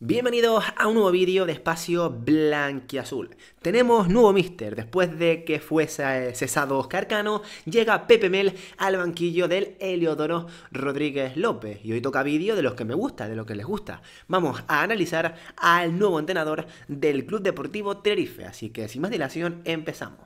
Bienvenidos a un nuevo vídeo de Espacio Blanquiazul. Tenemos nuevo mister. Después de que fuese cesado Oscar Cano, llega Pepe Mel al banquillo del Heliodoro Rodríguez López. Y hoy toca vídeo de los que me gusta, de los que les gusta. Vamos a analizar al nuevo entrenador del Club Deportivo Tenerife. Así que sin más dilación, empezamos.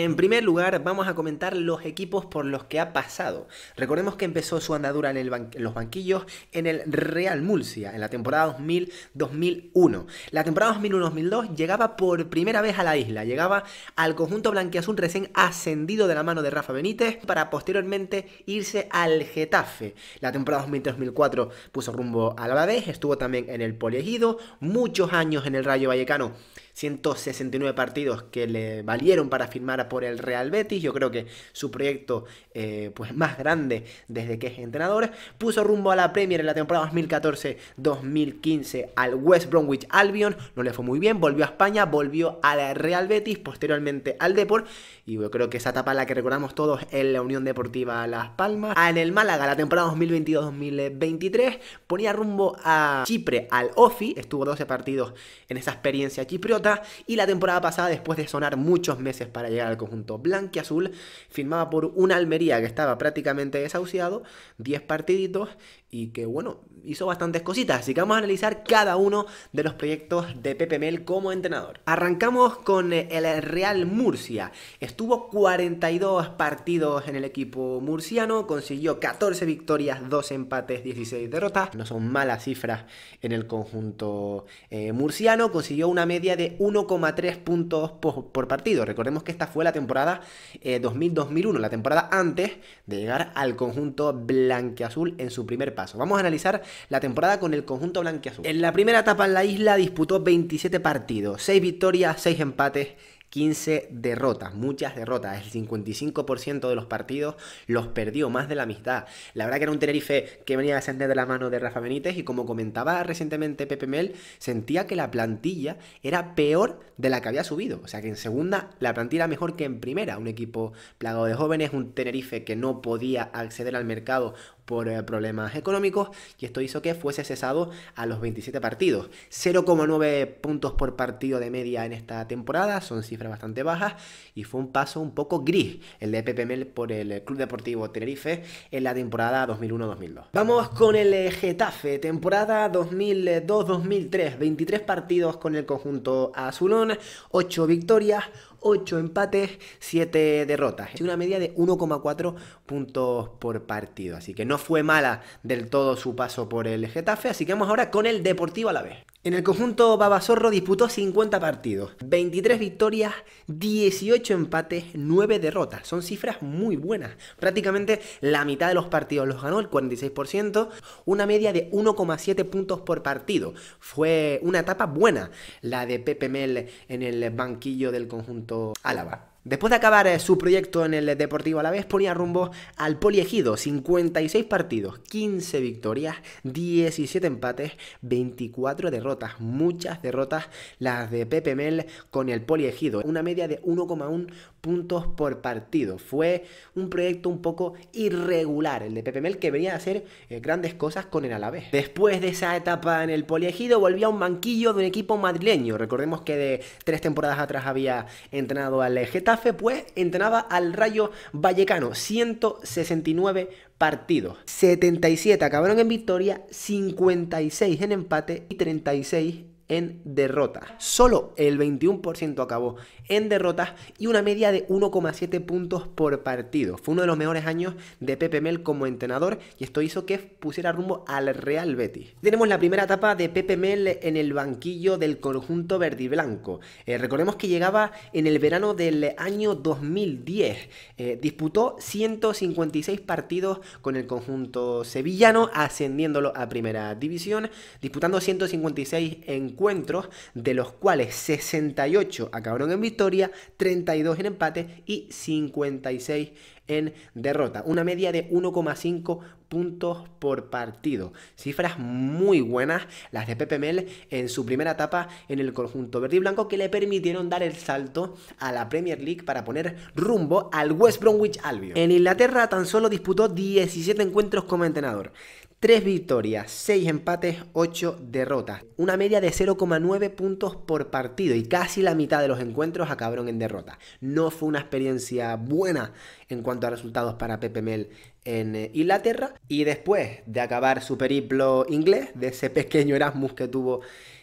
En primer lugar, vamos a comentar los equipos por los que ha pasado. Recordemos que empezó su andadura en, los banquillos en el Real Murcia, en la temporada 2000-2001. La temporada 2001-2002 llegaba por primera vez a la isla, llegaba al conjunto blanquiazul recién ascendido de la mano de Rafa Benítez para posteriormente irse al Getafe. La temporada 2003-2004 puso rumbo a la Alavés, estuvo también en el Poliegido, muchos años en el Rayo Vallecano, 169 partidos que le valieron para firmar a por el Real Betis, yo creo que su proyecto eh, pues más grande desde que es entrenador, puso rumbo a la Premier en la temporada 2014-2015 al West Bromwich Albion, no le fue muy bien, volvió a España, volvió al Real Betis, posteriormente al Deport, y yo creo que esa etapa la que recordamos todos en la Unión Deportiva Las Palmas, ah, en el Málaga la temporada 2022-2023, ponía rumbo a Chipre, al OFI, estuvo 12 partidos en esa experiencia chipriota, y la temporada pasada, después de sonar muchos meses para llegar al blanco y azul, firmaba por un Almería que estaba prácticamente desahuciado, 10 partiditos y que bueno, hizo bastantes cositas, así que vamos a analizar cada uno de los proyectos de Pepe Mel como entrenador. Arrancamos con eh, el Real Murcia, estuvo 42 partidos en el equipo murciano, consiguió 14 victorias, 2 empates, 16 derrotas, no son malas cifras en el conjunto eh, murciano, consiguió una media de 1,3 puntos por partido, recordemos que esta fue la la temporada 2000-2001, eh, la temporada antes de llegar al conjunto blanqueazul en su primer paso. Vamos a analizar la temporada con el conjunto blanqueazul. En la primera etapa en la isla disputó 27 partidos, 6 victorias, 6 empates 15 derrotas, muchas derrotas. El 55% de los partidos los perdió, más de la mitad. La verdad que era un Tenerife que venía a ascender de la mano de Rafa Benítez y como comentaba recientemente Pepe Mel, sentía que la plantilla era peor de la que había subido. O sea que en segunda la plantilla era mejor que en primera. Un equipo plagado de jóvenes, un Tenerife que no podía acceder al mercado por eh, problemas económicos y esto hizo que fuese cesado a los 27 partidos. 0,9 puntos por partido de media en esta temporada, son cifras bastante bajas y fue un paso un poco gris el de Pepe por el eh, Club Deportivo Tenerife en la temporada 2001-2002. Vamos con el eh, Getafe, temporada 2002-2003, 23 partidos con el conjunto azulón, 8 victorias, 8 empates, 7 derrotas. y una media de 1,4 puntos por partido. Así que no fue mala del todo su paso por el Getafe. Así que vamos ahora con el Deportivo a la vez. En el conjunto Babazorro disputó 50 partidos, 23 victorias, 18 empates, 9 derrotas. Son cifras muy buenas. Prácticamente la mitad de los partidos los ganó, el 46%, una media de 1,7 puntos por partido. Fue una etapa buena la de Pepe Mel en el banquillo del conjunto Álava. Después de acabar eh, su proyecto en el Deportivo Alavés, ponía rumbo al Poliegido, 56 partidos, 15 victorias, 17 empates, 24 derrotas, muchas derrotas las de Pepe Mel con el Poliegido, una media de 1,1 puntos por partido. Fue un proyecto un poco irregular el de Pepe Mel que venía a hacer eh, grandes cosas con el Alavés. Después de esa etapa en el Poliegido, volvía a un banquillo de un equipo madrileño. Recordemos que de tres temporadas atrás había entrenado al Getafe pues, entrenaba al Rayo Vallecano, 169 partidos. 77 acabaron en victoria, 56 en empate y 36 en en derrota. Solo el 21% acabó en derrotas y una media de 1,7 puntos por partido. Fue uno de los mejores años de Pepe Mel como entrenador y esto hizo que pusiera rumbo al Real Betis. Tenemos la primera etapa de Pepe Mel en el banquillo del conjunto verdiblanco blanco. Eh, recordemos que llegaba en el verano del año 2010. Eh, disputó 156 partidos con el conjunto sevillano, ascendiéndolo a primera división, disputando 156 en encuentros, de los cuales 68 acabaron en victoria, 32 en empate y 56 en derrota. Una media de 1,5 puntos por partido. Cifras muy buenas las de Pepe Mel en su primera etapa en el conjunto verde y blanco que le permitieron dar el salto a la Premier League para poner rumbo al West Bromwich Albion. En Inglaterra tan solo disputó 17 encuentros como entrenador. 3 victorias, 6 empates, 8 derrotas. Una media de 0,9 puntos por partido y casi la mitad de los encuentros acabaron en derrota. No fue una experiencia buena en cuanto a resultados para Pepe Mel en eh, Inglaterra. Y después de acabar su periplo inglés, de ese pequeño Erasmus que tuvo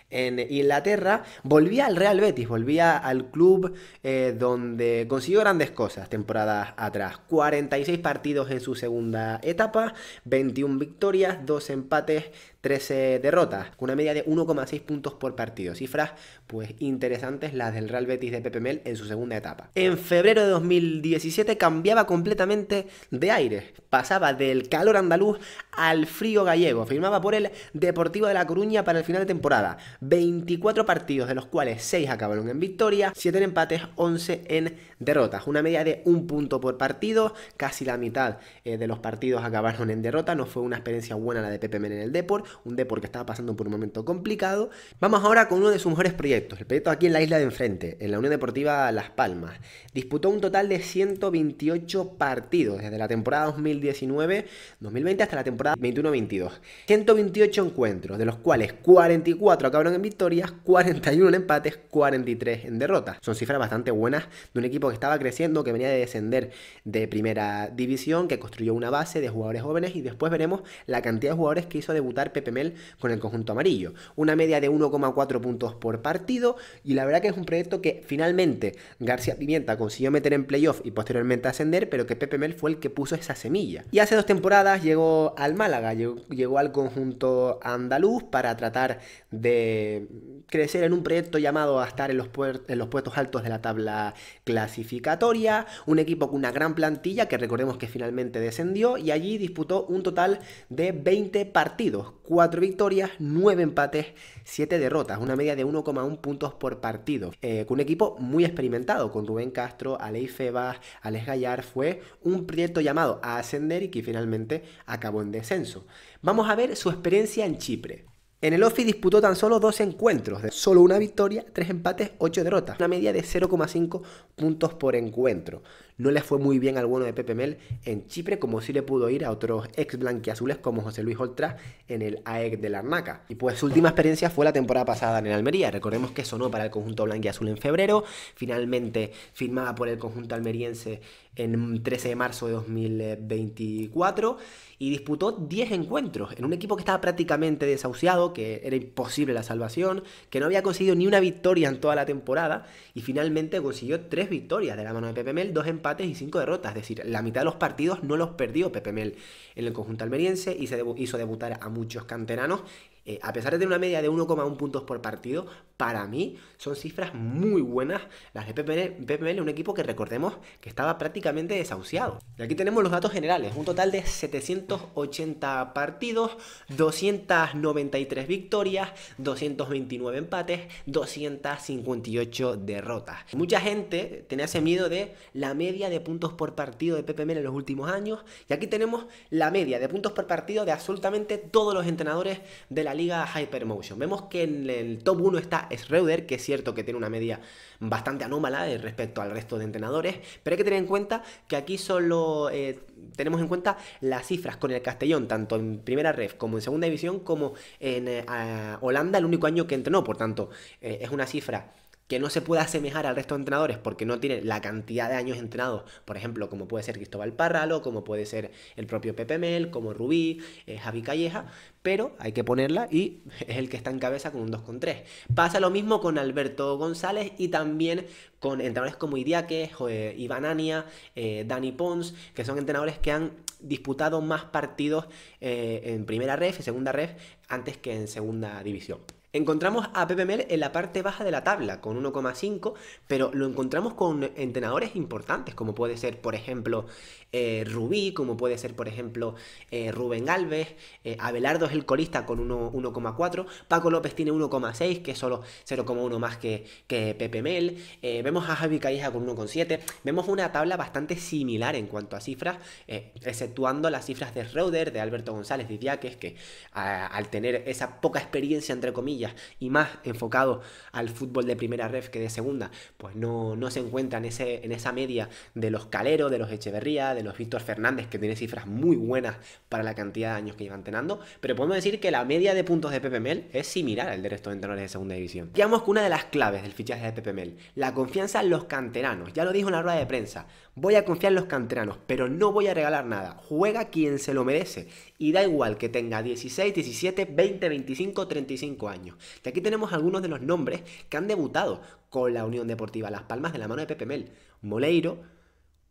en Inglaterra, volvía al Real Betis, volvía al club eh, donde consiguió grandes cosas temporadas atrás. 46 partidos en su segunda etapa, 21 victorias, 2 empates, 13 derrotas, con una media de 1,6 puntos por partido. Cifras pues interesantes las del Real Betis de Pepe Mel en su segunda etapa. En febrero de 2017 cambiaba completamente de aire, pasaba del calor andaluz al frío gallego, firmaba por el Deportivo de La Coruña para el final de temporada. 24 partidos, de los cuales 6 acabaron en victoria, 7 en empates, 11 en derrotas. Una media de un punto por partido, casi la mitad eh, de los partidos acabaron en derrota, no fue una experiencia buena la de Pepe Mel en el Deport, un deporte que estaba pasando por un momento complicado. Vamos ahora con uno de sus mejores proyectos, el proyecto aquí en la isla de enfrente, en la Unión Deportiva Las Palmas. Disputó un total de 128 partidos desde la temporada 2019-2020 hasta la temporada 21-22. 128 encuentros, de los cuales 44 acabaron en victorias, 41 en empates, 43 en derrotas. Son cifras bastante buenas de un equipo que estaba creciendo, que venía de descender de primera división, que construyó una base de jugadores jóvenes y después veremos la cantidad de jugadores que hizo debutar Pepe Pemel con el conjunto amarillo. Una media de 1,4 puntos por partido y la verdad que es un proyecto que finalmente García Pimienta consiguió meter en playoff y posteriormente ascender, pero que Mel fue el que puso esa semilla. Y hace dos temporadas llegó al Málaga, llegó, llegó al conjunto andaluz para tratar de crecer en un proyecto llamado a estar en los, en los puestos altos de la tabla clasificatoria, un equipo con una gran plantilla que recordemos que finalmente descendió y allí disputó un total de 20 partidos, 4 victorias, 9 empates, 7 derrotas, una media de 1,1 puntos por partido. Eh, con un equipo muy experimentado, con Rubén Castro, Alej Febas, Alex Gallar, fue un proyecto llamado a ascender y que finalmente acabó en descenso. Vamos a ver su experiencia en Chipre. En el OFI disputó tan solo dos encuentros, de solo una victoria, tres empates, ocho derrotas, una media de 0,5 puntos por encuentro. No le fue muy bien al bueno de Pepe Mel en Chipre, como sí le pudo ir a otros ex blanquiazules como José Luis Oltra en el AEC de la Arnaca. Y pues su última experiencia fue la temporada pasada en el Almería. Recordemos que sonó para el conjunto blanquiazul en febrero, finalmente firmada por el conjunto almeriense en 13 de marzo de 2024 y disputó 10 encuentros en un equipo que estaba prácticamente desahuciado, que era imposible la salvación, que no había conseguido ni una victoria en toda la temporada y finalmente consiguió 3 victorias de la mano de Pepe Mel, 2 empates y 5 derrotas, es decir, la mitad de los partidos no los perdió Pepe Mel en el conjunto almeriense y se hizo debutar a muchos canteranos eh, a pesar de tener una media de 1,1 puntos por partido, para mí son cifras muy buenas las de PPML, un equipo que recordemos que estaba prácticamente desahuciado. Y aquí tenemos los datos generales, un total de 780 partidos, 293 victorias, 229 empates, 258 derrotas. Mucha gente tenía ese miedo de la media de puntos por partido de PPML en los últimos años, y aquí tenemos la media de puntos por partido de absolutamente todos los entrenadores de la liga Hypermotion. Vemos que en el top 1 está Schroeder, que es cierto que tiene una media bastante anómala eh, respecto al resto de entrenadores, pero hay que tener en cuenta que aquí solo eh, tenemos en cuenta las cifras con el Castellón, tanto en primera ref como en segunda división, como en eh, Holanda, el único año que entrenó, por tanto, es una cifra que no se pueda asemejar al resto de entrenadores porque no tiene la cantidad de años entrenados, por ejemplo, como puede ser Cristóbal Parralo, como puede ser el propio Pepe Mel, como Rubí, eh, Javi Calleja, pero hay que ponerla y es el que está en cabeza con un 2,3. Pasa lo mismo con Alberto González y también con entrenadores como Idiaque, Iván eh, Dani Pons, que son entrenadores que han disputado más partidos eh, en primera ref, y segunda ref, antes que en segunda división. Encontramos a Pepe Mel en la parte baja de la tabla con 1,5, pero lo encontramos con entrenadores importantes, como puede ser, por ejemplo, eh, Rubí, como puede ser, por ejemplo, eh, Rubén Alves eh, Abelardo es el colista con 1,4, Paco López tiene 1,6, que es solo 0,1 más que, que Pepe Mel, vemos a Javi Calleja con 1,7, vemos una tabla bastante similar en cuanto a cifras, exceptuando las cifras de Schroeder de Alberto González Díaz que al tener esa poca experiencia, entre comillas, y más enfocado al fútbol de primera ref que de segunda, pues no, se encuentra en, en esa media de los Calero, de los Echeverría, de los Víctor Fernández, que tiene cifras muy buenas para la cantidad de años que lleva entrenando, pero podemos decir que la media de puntos de Pepe Mel es similar al de entrenadores de segunda división. Digamos que una de las claves del fichaje de Pepe Mel, la confianza en los canteranos, ya lo dijo en la rueda de prensa, voy a confiar en los canteranos, pero no voy a regalar nada, juega quien se lo merece, y da igual que tenga 16, 17, 20, 25, 35 años. Y aquí tenemos algunos de los nombres que han debutado con la Unión Deportiva Las Palmas de la mano de Pepe Mel. Moleiro,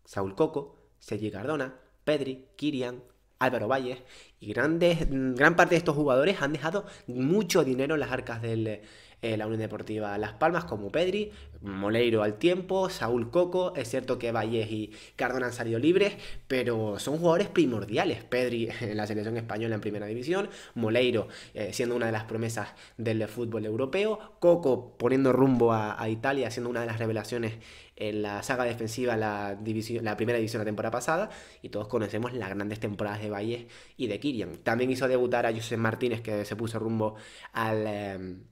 Saúl Coco, Sergi Cardona, Pedri, Kirian, Álvaro Valles y grandes, mm, gran parte de estos jugadores han dejado mucho dinero en las arcas del eh, la Unión Deportiva Las Palmas, como Pedri, Moleiro al tiempo, Saúl Coco, es cierto que Valles y Cardona han salido libres, pero son jugadores primordiales, Pedri en la selección española en primera división, Moleiro eh, siendo una de las promesas del fútbol europeo, Coco poniendo rumbo a, Italia, siendo una de las revelaciones en la saga defensiva la, división, la primera división la temporada pasada y todos conocemos las grandes temporadas de Valles y de Kirian. También hizo debutar a José Martínez que se puso rumbo al... Em,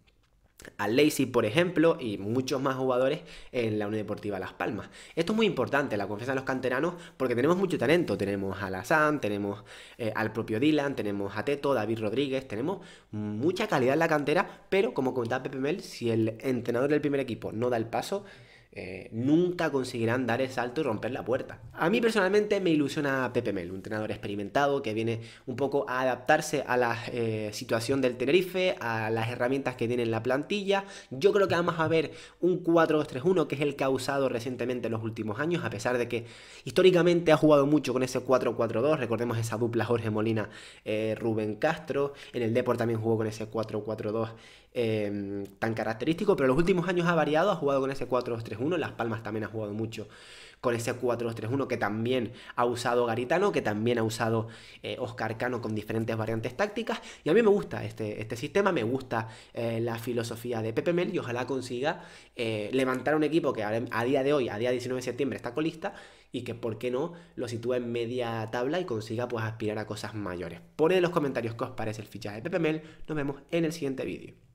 a Lacey, por ejemplo, y muchos más jugadores en la Unión Deportiva Las Palmas. Esto es muy importante, la confianza de los canteranos, porque tenemos mucho talento. Tenemos a Lazán, tenemos eh, al propio Dylan, tenemos a Teto, David Rodríguez, tenemos mucha calidad en la cantera, pero como comentaba Pepe Mel, si el entrenador del primer equipo no da el paso, eh, nunca conseguirán dar el salto y romper la puerta. A mí personalmente me ilusiona Pepe Mel, un entrenador experimentado que viene un poco a adaptarse a la eh, situación del Tenerife, a las herramientas que tiene en la plantilla. Yo creo que vamos a ver un 4-2-3-1 que es el que ha usado recientemente en los últimos años, a pesar de que históricamente ha jugado mucho con ese 4-4-2. Recordemos esa dupla Jorge Molina, eh, Rubén Castro. En el Deport también jugó con ese 4-4-2 Em, tan característico, pero en los últimos años ha variado, ha jugado con ese 4-2-3-1, Las Palmas también ha jugado mucho con ese 4-2-3-1 que también ha usado Garitano, que también ha usado eh, Oscar Cano con diferentes variantes tácticas. Y a mí me gusta este, este sistema, me gusta eh, la filosofía de Pepe Mel y ojalá consiga eh, levantar un equipo que a, día de hoy, a día 19 de septiembre, está colista y que, ¿por qué no?, lo sitúe en media tabla y consiga pues aspirar a cosas mayores. Poned en los comentarios qué os parece el fichaje de Pepe Mel. Nos vemos en el siguiente vídeo.